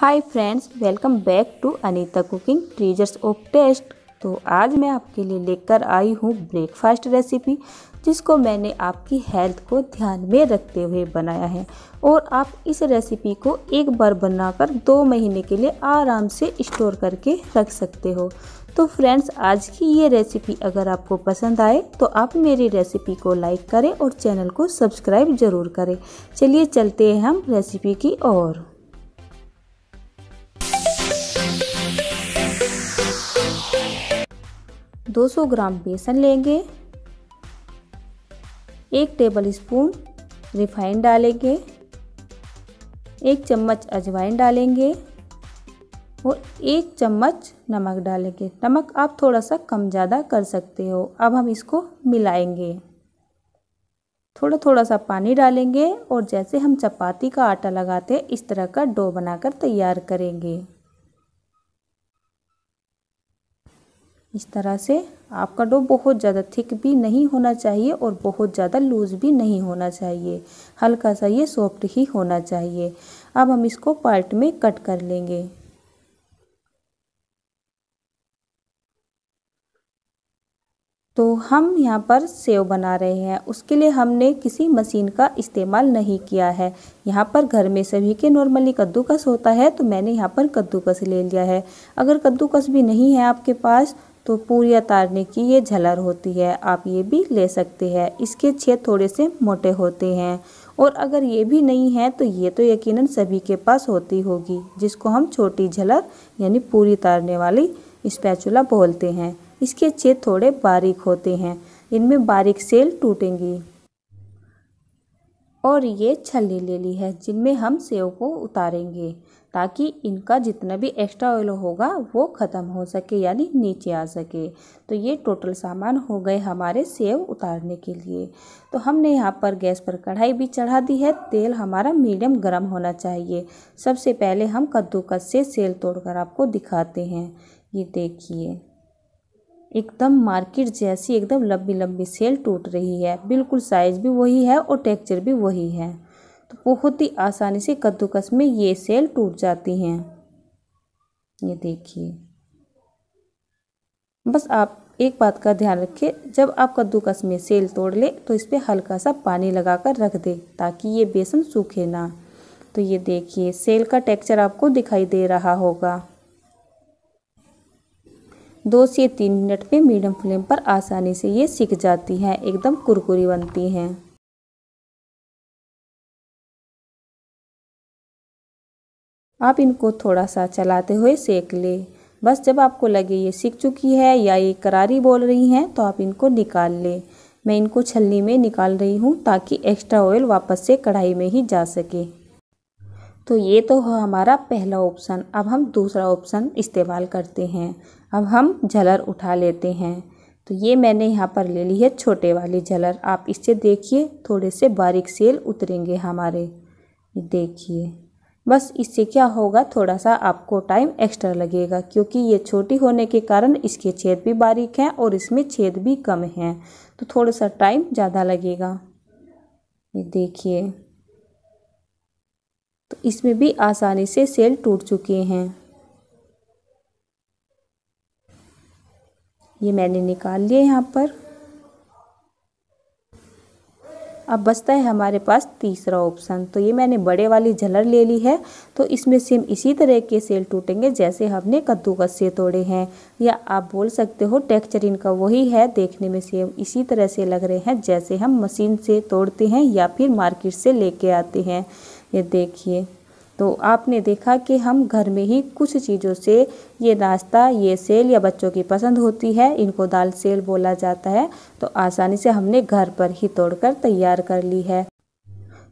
hi friends welcome back to Anita cooking treasures of taste तो आज मैं आपके लिए लेकर आई हूँ ब्रेकफास्ट रेसिपी जिसको मैंने आपकी हेल्थ को ध्यान में रखते हुए बनाया है और आप इस रेसिपी को एक बार बनाकर दो महीने के लिए आराम से स्टोर करके रख सकते हो तो फ्रेंड्स आज की ये रेसिपी अगर आपको पसंद आए तो आप मेरी रेसिपी को लाइक करें और चैनल को सब्सक्राइब ज़रूर करें चलिए चलते हैं हम रेसिपी की ओर 200 ग्राम बेसन लेंगे एक टेबल स्पून रिफाइंड डालेंगे एक चम्मच अजवाइन डालेंगे और एक चम्मच नमक डालेंगे नमक आप थोड़ा सा कम ज़्यादा कर सकते हो अब हम इसको मिलाएंगे थोड़ा थोड़ा सा पानी डालेंगे और जैसे हम चपाती का आटा लगाते हैं इस तरह का डो बनाकर तैयार करेंगे इस तरह से आपका डो बहुत ज़्यादा थिक भी नहीं होना चाहिए और बहुत ज़्यादा लूज़ भी नहीं होना चाहिए हल्का सा ये सॉफ्ट ही होना चाहिए अब हम इसको पार्ट में कट कर लेंगे तो हम यहाँ पर सेव बना रहे हैं उसके लिए हमने किसी मशीन का इस्तेमाल नहीं किया है यहाँ पर घर में सभी के नॉर्मली कद्दूकस होता है तो मैंने यहाँ पर कद्दूकस ले लिया है अगर कद्दूकस भी नहीं है आपके पास तो पूरी तारने की ये झलर होती है आप ये भी ले सकते हैं इसके छेद थोड़े से मोटे होते हैं और अगर ये भी नहीं है तो ये तो यकीनन सभी के पास होती होगी जिसको हम छोटी झलर यानी पूरी तारने वाली स्पैचुला बोलते हैं इसके छेद थोड़े बारीक होते हैं इनमें बारीक सेल टूटेंगी और ये छलनी ले ली है जिनमें हम सेव को उतारेंगे ताकि इनका जितना भी एक्स्ट्रा ऑयल होगा वो ख़त्म हो सके यानी नीचे आ सके तो ये टोटल सामान हो गए हमारे सेव उतारने के लिए तो हमने यहाँ पर गैस पर कढ़ाई भी चढ़ा दी है तेल हमारा मीडियम गर्म होना चाहिए सबसे पहले हम कद्दूकस से सेल तोड़कर आपको दिखाते हैं ये देखिए एकदम मार्केट जैसी एकदम लंबी लंबी सेल टूट रही है बिल्कुल साइज भी वही है और टेक्चर भी वही है तो बहुत ही आसानी से कद्दूकस में ये सेल टूट जाती हैं ये देखिए बस आप एक बात का ध्यान रखें जब आप कद्दूकस में सेल तोड़ ले तो इस पर हल्का सा पानी लगा कर रख दे ताकि ये बेसन सूखे ना तो ये देखिए सेल का टेक्चर आपको दिखाई दे रहा होगा दो से तीन मिनट में मीडियम फ्लेम पर आसानी से ये सीख जाती हैं एकदम कुरकुरी बनती हैं आप इनको थोड़ा सा चलाते हुए सेक लें बस जब आपको लगे ये सीख चुकी है या ये करारी बोल रही हैं तो आप इनको निकाल लें मैं इनको छलनी में निकाल रही हूँ ताकि एक्स्ट्रा ऑयल वापस से कढ़ाई में ही जा सके तो ये तो है हमारा पहला ऑप्शन अब हम दूसरा ऑप्शन इस्तेमाल करते हैं अब हम झलर उठा लेते हैं तो ये मैंने यहाँ पर ले ली है छोटे वाली झलर आप इससे देखिए थोड़े से बारीक सेल उतरेंगे हमारे देखिए बस इससे क्या होगा थोड़ा सा आपको टाइम एक्स्ट्रा लगेगा क्योंकि ये छोटी होने के कारण इसके छेद भी बारीक हैं और इसमें छेद भी कम हैं तो थोड़ा सा टाइम ज़्यादा लगेगा ये देखिए तो इसमें भी आसानी से सेल टूट चुके हैं ये मैंने निकाल लिए यहाँ पर अब बचता है हमारे पास तीसरा ऑप्शन तो ये मैंने बड़े वाली झलर ले ली है तो इसमें सेम इसी तरह के सेल टूटेंगे जैसे हमने कद्दूकस से तोड़े हैं या आप बोल सकते हो टेक्चर इनका वही है देखने में सेम इसी तरह से लग रहे हैं जैसे हम मशीन से तोड़ते हैं या फिर मार्केट से लेके आते हैं ये देखिए तो आपने देखा कि हम घर में ही कुछ चीज़ों से ये नाश्ता ये सेल या बच्चों की पसंद होती है इनको दाल सेल बोला जाता है तो आसानी से हमने घर पर ही तोड़कर तैयार कर ली है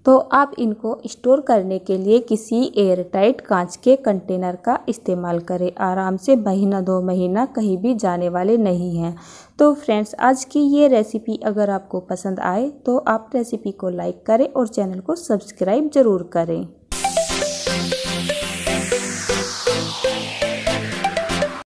तो आप इनको स्टोर करने के लिए किसी एयरटाइट कांच के कंटेनर का इस्तेमाल करें आराम से महीना दो महीना कहीं भी जाने वाले नहीं हैं तो फ्रेंड्स आज की ये रेसिपी अगर आपको पसंद आए तो आप रेसिपी को लाइक करें और चैनल को सब्सक्राइब ज़रूर करें